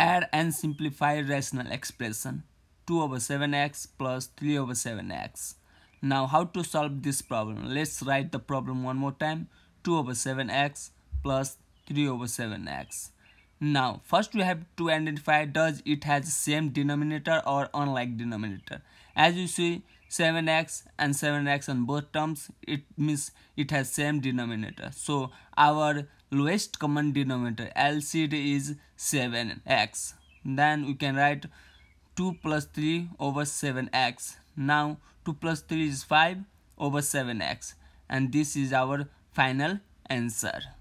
add and simplify rational expression 2 over 7x plus 3 over 7x. Now how to solve this problem? Let's write the problem one more time 2 over 7x plus 3 over 7x. Now first we have to identify does it has same denominator or unlike denominator. As you see 7x and 7x on both terms it means it has same denominator. So our lowest common denominator LCD is 7x then we can write 2 plus 3 over 7x now 2 plus 3 is 5 over 7x and this is our final answer